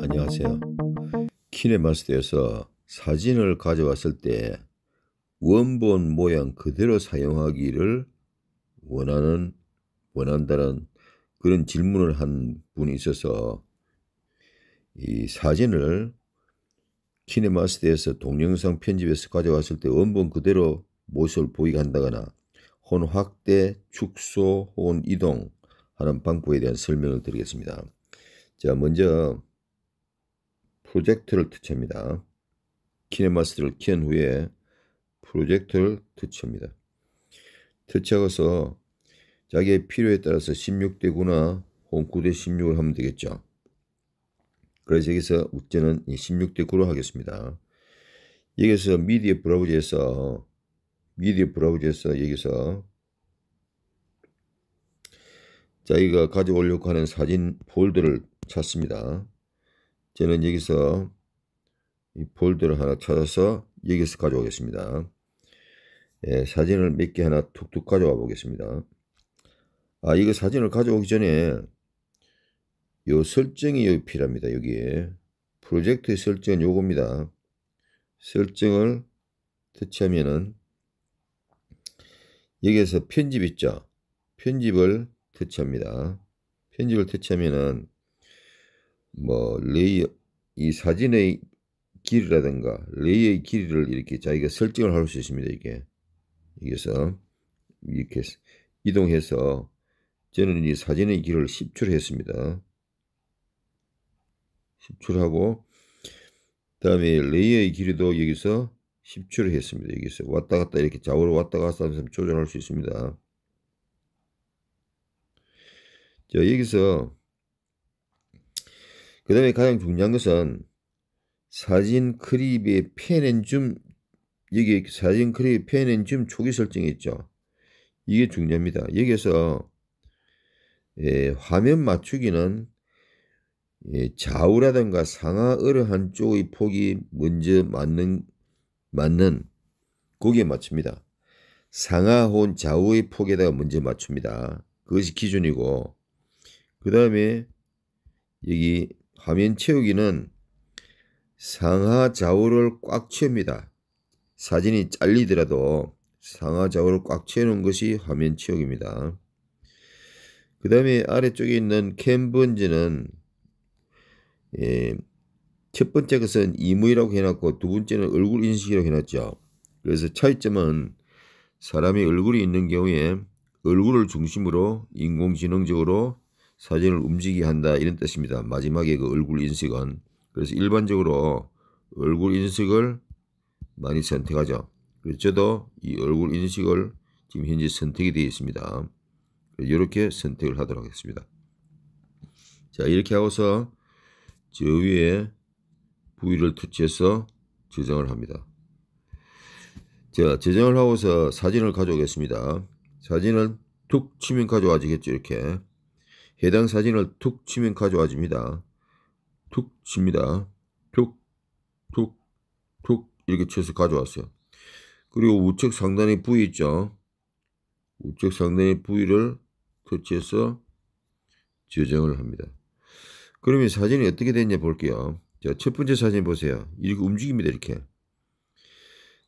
안녕하세요. 키네마스터에서 사진을 가져왔을 때 원본 모양 그대로 사용하기를 원하는 원한다는 그런 질문을 한 분이 있어서 이 사진을 키네마스터에서 동영상 편집해서 가져왔을 때 원본 그대로 모습을 보이게 한다거나 혹은 확대, 축소 혹은 이동하는 방법에 대한 설명을 드리겠습니다. 자, 먼저 프로젝트를 터치합니다. 키네마스터를 켠 후에 프로젝트를 터치합니다. 터치하고서 자기의 필요에 따라서 16대 9나 혹은 9대 16을 하면 되겠죠. 그래서 여기서 우째는 16대 9로 하겠습니다. 여기서 미디어 브라우저에서 미디어 브라우저에서 여기서 자기가 가져오려고 하는 사진 폴더를 찾습니다. 저는 여기서 이 폴더를 하나 찾아서 여기서 가져오겠습니다. 예, 사진을 몇 개 하나 툭툭 가져와 보겠습니다. 아, 이거 사진을 가져오기 전에 요 설정이 여기 필요합니다. 여기에 프로젝트 설정 요겁니다. 설정을 터치하면은 여기에서 편집 있죠. 편집을 터치합니다. 편집을 터치하면은 뭐 레이 어이 사진의 길이라든가 레이의 어 길이를 이렇게 자기가 설정을 할 수 있습니다. 이게 여기서 이렇게 이동해서 저는 이 사진의 길을 10줄 했습니다. 10줄 하고 다음에 레이의 어 길이도 여기서 1 0초를 했습니다. 여기서 왔다 갔다 이렇게 좌우로 왔다 갔다 하면서 조절할 수 있습니다. 자, 여기서 그 다음에 가장 중요한 것은 사진 크립의 펜앤줌 여기 사진 크립 펜앤줌 초기 설정이 있죠. 이게 중요합니다. 여기서 에 예, 화면 맞추기는 예, 좌우라든가 상하 어려한 쪽의 폭이 먼저 맞는 맞는 거기에 맞춥니다. 상하 혹은 좌우의 폭에다가 문제 맞춥니다. 그것이 기준이고 그 다음에 여기 화면 채우기는 상하 좌우를 꽉 채웁니다. 사진이 잘리더라도 상하 좌우를 꽉 채우는 것이 화면 채우기입니다. 그 다음에 아래쪽에 있는 캠번지는 예, 첫 번째 것은 이무이라고 해놨고 두 번째는 얼굴 인식이라고 해놨죠. 그래서 차이점은 사람이 얼굴이 있는 경우에 얼굴을 중심으로 인공지능적으로 사진을 움직이게 한다 이런 뜻입니다. 마지막에 그 얼굴 인식은 그래서 일반적으로 얼굴 인식을 많이 선택하죠. 그래서 저도 이 얼굴 인식을 지금 현재 선택이 되어 있습니다. 이렇게 선택을 하도록 하겠습니다. 자 이렇게 하고서 저 위에 부위를 터치해서 저장을 합니다. 자, 저장을 하고서 사진을 가져오겠습니다. 사진을 툭 치면 가져와지겠죠, 이렇게. 해당 사진을 툭 치면 가져와집니다. 툭 칩니다. 툭, 툭, 툭 이렇게 쳐서 가져왔어요. 그리고 우측 상단에 부위 있죠. 우측 상단에 부위를 터치해서 저장을 합니다. 그러면 사진이 어떻게 됐냐 볼게요. 자, 첫 번째 사진 보세요. 이렇게 움직입니다. 이렇게.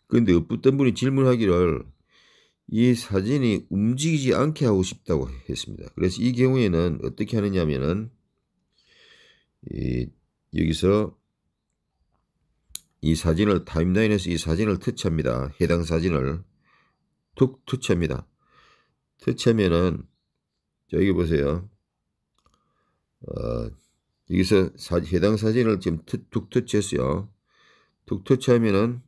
그런데 어떤 분이 질문하기를 이 사진이 움직이지 않게 하고 싶다고 했습니다. 그래서 이 경우에는 어떻게 하느냐면은 여기서 이 사진을 타임라인에서 이 사진을 터치합니다. 해당 사진을 툭 터치합니다. 터치하면은 여기 보세요. 어, 여기서 사, 해당 사진을 지금 툭, 툭 터치했어요. 툭 터치하면은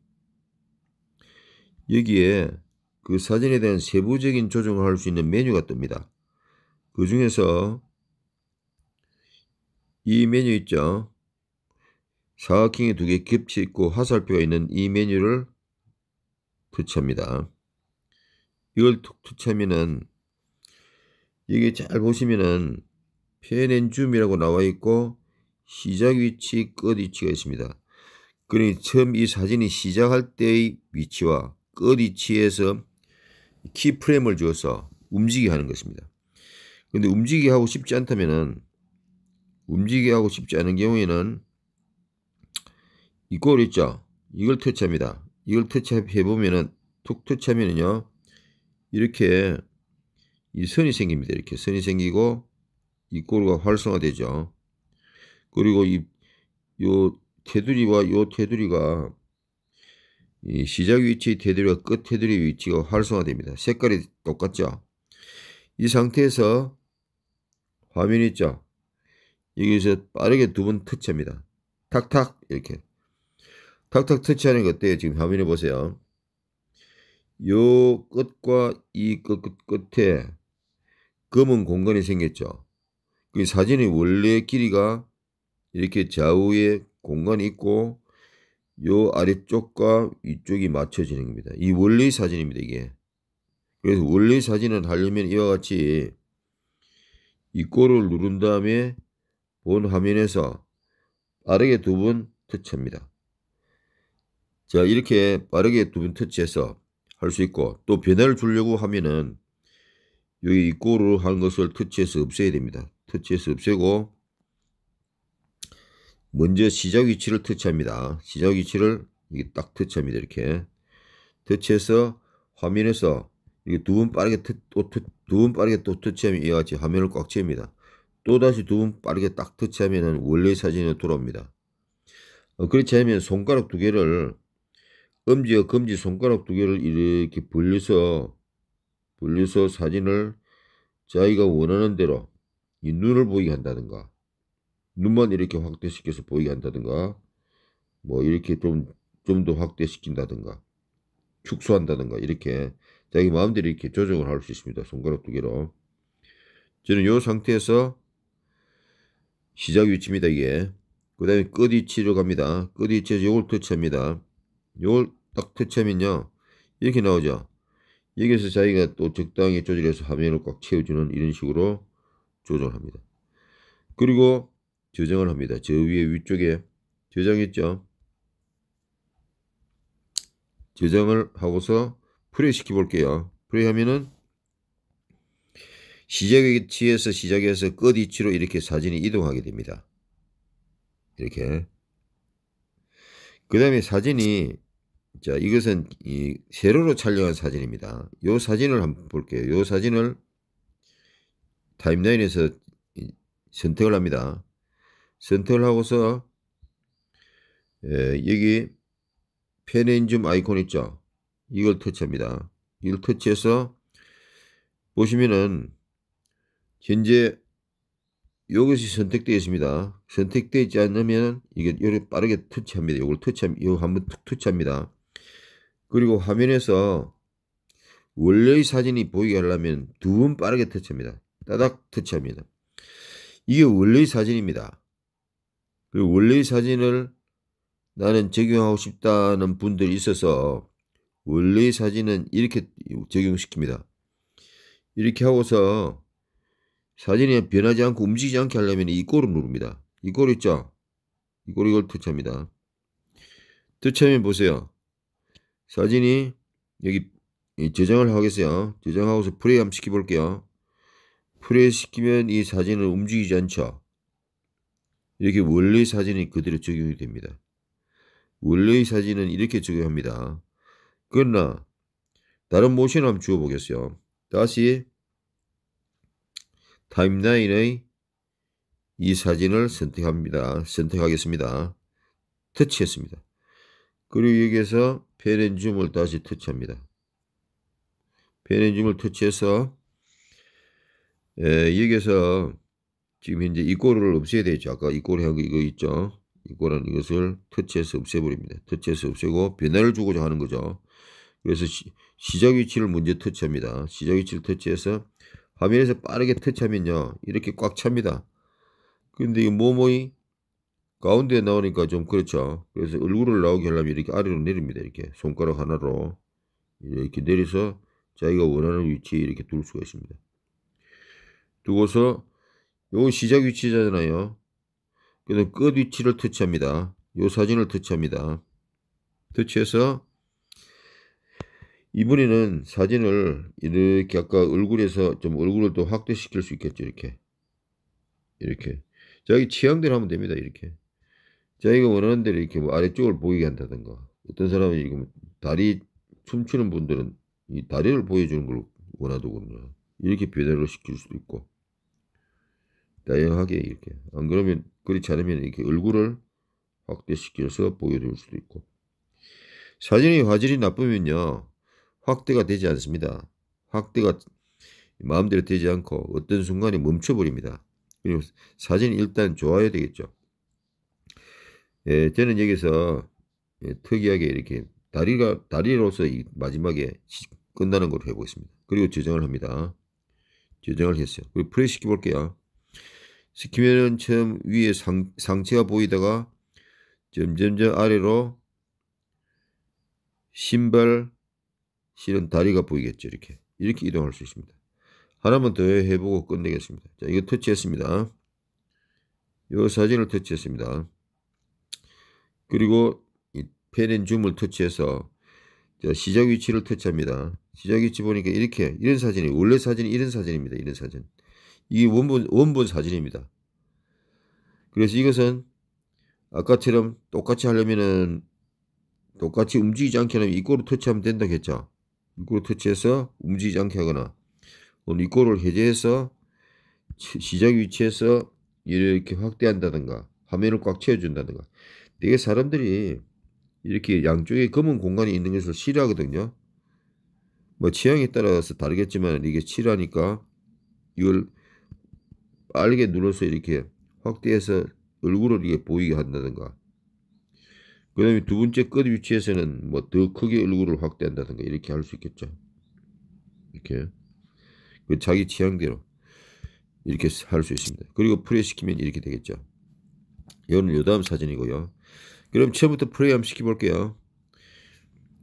여기에 그 사진에 대한 세부적인 조정을 할 수 있는 메뉴가 뜹니다. 그 중에서 이 메뉴 있죠. 사각형이 두 개 겹치 있고 화살표가 있는 이 메뉴를 터치합니다. 이걸 툭 터치하면은 여기 잘 보시면은 PLN 줌이라고 나와 있고 시작 위치, 끝 위치가 있습니다. 그러니 처음 이 사진이 시작할 때의 위치와 끝 위치에서 키프레임을 주어서 움직이게 하는 것입니다. 근데 움직이게 하고 싶지 않다면은 움직이게 하고 싶지 않은 경우에는 이꼴 있죠. 이걸 터치합니다. 이걸 터치해 보면은 툭 터치하면은요 이렇게 이 선이 생깁니다. 이렇게 선이 생기고 이 꼬리가 활성화되죠. 그리고 이 요 테두리와 요 테두리가 이 시작 위치 테두리와 끝 테두리 위치가 활성화됩니다. 색깔이 똑같죠. 이 상태에서 화면 있죠. 여기서 빠르게 두 번 터치합니다. 탁탁 이렇게 탁탁 터치하는 것어때 지금 화면에 보세요. 요 끝과 이 끝 끝 끝에 검은 공간이 생겼죠. 그 사진의 원래 길이가 이렇게 좌우에 공간이 있고 요 아래쪽과 위쪽이 맞춰지는 겁니다. 이 원래 사진입니다. 이게. 그래서 원래 사진을 하려면 이와 같이 이꼴을 누른 다음에 본 화면에서 빠르게 두 번 터치합니다. 자 이렇게 빠르게 두 번 터치해서 할 수 있고 또 변화를 주려고 하면은 여기 이꼴을한 것을 터치해서 없애야 됩니다. 터치해서 없애고 먼저 시작 위치를 터치합니다. 시작 위치를 이게 딱 터치합니다. 이렇게 터치해서 화면에서 이게 두번 빠르게 두번 빠르게 또 터치하면 이와 같이 화면을 꽉 채웁니다. 또 다시 두 번 빠르게 딱터치하면 원래 사진으 돌아옵니다. 어, 그렇지 않으면 손가락 두 개를 엄지와 검지 손가락 두 개를 이렇게 벌려서 벌려서 사진을 자기가 원하는 대로 이 눈을 보이게 한다든가 눈만 이렇게 확대시켜서 보이게 한다든가 뭐 이렇게 좀 좀 더 확대시킨다든가 축소한다든가 이렇게 자기 마음대로 이렇게 조정을 할 수 있습니다. 손가락 두 개로 저는 요 상태에서 시작 위치입니다. 이게 그 다음에 끝 위치로 갑니다. 끝 위치에서 요걸 터치합니다. 요걸 딱 터치하면요 이렇게 나오죠. 여기서 자기가 또 적당히 조절해서 화면을 꽉 채워주는 이런 식으로 조정합니다. 그리고 저장을 합니다. 저 위에 위쪽에 저장했죠. 저장을 하고서 플레이 시켜볼게요. 플레이 하면은 시작 위치에서 시작해서 끝 위치로 이렇게 사진이 이동하게 됩니다. 이렇게. 그 다음에 사진이 자 이것은 이 세로로 촬영한 사진입니다. 요 사진을 한번 볼게요. 요 사진을 타임라인에서 선택을 합니다. 선택을 하고서 여기 페인줌 아이콘 있죠. 이걸 터치합니다. 이걸 터치해서 보시면은 현재 이것이 선택되어 있습니다. 선택되어 있지 않으면 이게 요를 빠르게 터치합니다. 요걸 터치함, 요 한번 터치합니다. 그리고 화면에서 원래의 사진이 보이게 하려면 두 번 빠르게 터치합니다. 따닥 터치합니다. 이게 원래의 사진입니다. 그리고 원래의 사진을 나는 적용하고 싶다는 분들이 있어서 원래의 사진은 이렇게 적용시킵니다. 이렇게 하고서 사진이 변하지 않고 움직이지 않게 하려면 이 꼴을 누릅니다. 이 꼴 있죠? 이꼴 이걸 터치합니다. 터치하면 보세요. 사진이 여기 저장을 하겠어요. 저장하고서 프레이 한번 시켜볼게요. 프레시키면이 사진은 움직이지 않죠. 이렇게 원래 사진이 그대로 적용이 됩니다. 원래의 사진은 이렇게 적용합니다. 그러나 다른 모션 을 한번 주어보겠어요. 다시 타임라인의 이 사진을 선택합니다. 선택하겠습니다. 터치했습니다. 그리고 여기에서 페렌줌을 다시 터치합니다. 페렌줌을 터치해서 에, 예, 여기에서 지금 현재 이꼬를 없애야 되죠. 아까 이꼬를 한거 이거 있죠. 이꼬란 이것을 터치해서 없애버립니다. 터치해서 없애고 변화를 주고자 하는 거죠. 그래서 시, 작 위치를 먼저 터치합니다. 시작 위치를 터치해서 화면에서 빠르게 터치하면요. 이렇게 꽉 찹니다. 근데 이 모모이 가운데 나오니까 좀 그렇죠. 그래서 얼굴을 나오게 하려면 이렇게 아래로 내립니다. 이렇게 손가락 하나로 이렇게 내려서 자기가 원하는 위치에 이렇게 둘 수가 있습니다. 두고서 요 시작 위치잖아요. 그다음 끝 위치를 터치합니다. 요 사진을 터치합니다. 터치해서 이분이는 사진을 이렇게 아까 얼굴에서 좀 얼굴을 또 확대시킬 수 있겠죠. 이렇게 이렇게 자기 취향대로 하면 됩니다. 이렇게 자기가 원하는 대로 이렇게 뭐 아래쪽을 보이게 한다든가 어떤 사람은 이거 다리 춤추는 분들은 이 다리를 보여주는 걸 원하더군요. 이렇게 배달을 시킬 수도 있고 다양하게 이렇게 안 그러면 그렇지 않으면 이렇게 얼굴을 확대시켜서 보여줄 수도 있고 사진의 화질이 나쁘면요 확대가 되지 않습니다 확대가 마음대로 되지 않고 어떤 순간에 멈춰버립니다 그리고 사진이 일단 좋아야 되겠죠 예, 저는 여기서 예, 특이하게 이렇게 다리가 다리로서 이 마지막에 끝나는 걸 해보겠습니다 그리고 저장을 합니다 저장을 했어요 그리고 플레이 시켜볼게요 스키면은 처음 위에 상, 상체가 보이다가 점점점 아래로 신발 실은 다리가 보이겠죠. 이렇게. 이렇게 이동할 수 있습니다. 하나만 더 해보고 끝내겠습니다. 자, 이거 터치했습니다. 이 사진을 터치했습니다. 그리고 이펜앤 줌을 터치해서 자, 시작 위치를 터치합니다. 시작 위치 보니까 이렇게 이런 사진이 원래 사진이 이런 사진입니다. 이런 사진. 이게 원본, 원본 사진입니다. 그래서 이것은 아까처럼 똑같이 하려면은 똑같이 움직이지 않게 하면 이꼴을 터치하면 된다 했죠. 이꼴을 터치해서 움직이지 않게 하거나 이꼴을 해제해서 시작 위치에서 이렇게 확대한다든가 화면을 꽉 채워준다든가 되게 사람들이 이렇게 양쪽에 검은 공간이 있는 것을 싫어하거든요. 뭐 취향에 따라서 다르겠지만 이게 싫어하니까 이걸 알게 눌러서 이렇게 확대해서 얼굴을 이게 보이게 한다든가 그 다음에 두 번째 끝 위치에서는 뭐 더 크게 얼굴을 확대한다든가 이렇게 할 수 있겠죠 이렇게 그 자기 취향대로 이렇게 할 수 있습니다 그리고 프레이 시키면 이렇게 되겠죠 이거는 요 다음 사진이고요 그럼 처음부터 프레이 한번 시켜볼게요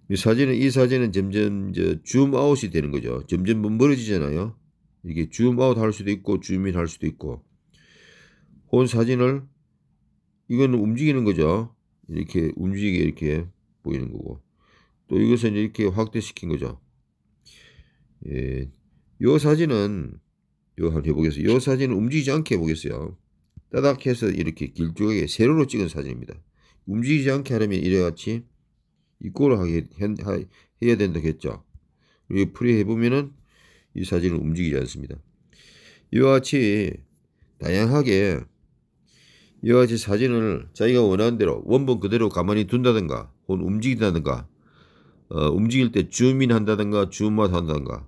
이 사진은 이 사진은 점점 저 줌아웃이 되는 거죠 점점 멀어지잖아요 이게 줌아웃 할 수도 있고 줌인 할 수도 있고 혹 사진을 이건 움직이는 거죠. 이렇게 움직이게 이렇게 보이는 거고 또 이것은 이렇게 확대시킨 거죠. 예, 요 사진은 요한 해보겠어요. 요 사진은 움직이지 않게 해보겠어요. 따닥 해서 이렇게 길쭉하게 세로로 찍은 사진입니다. 움직이지 않게 하려면 이래같이 입고를 하게 해야 된다고 했죠. 여기 프리 해보면은 이사진을 움직이지 않습니다. 이와 같이 다양하게 이와 같이 사진을 자기가 원하는 대로 원본 그대로 가만히 둔다든가 혹은 움직인다든가 어, 움직일 때 줌인 한다든가 줌맛 한다든가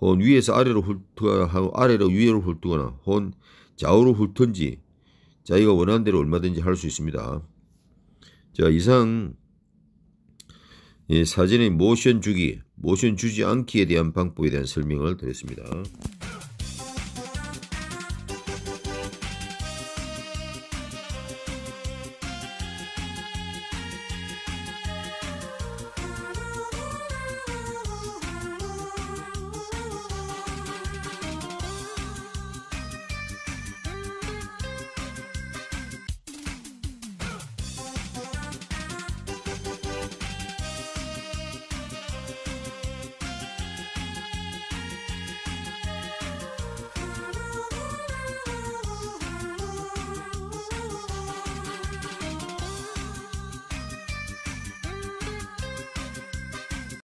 혹은 위에서 아래로 훑거나 아래로 위로 훑거나 혹은 좌우로 훑든지 자기가 원하는 대로 얼마든지 할 수 있습니다. 자 이상 이 사진의 모션 주기 모션 주지 않기에 대한 방법에 대한 설명을 드렸습니다.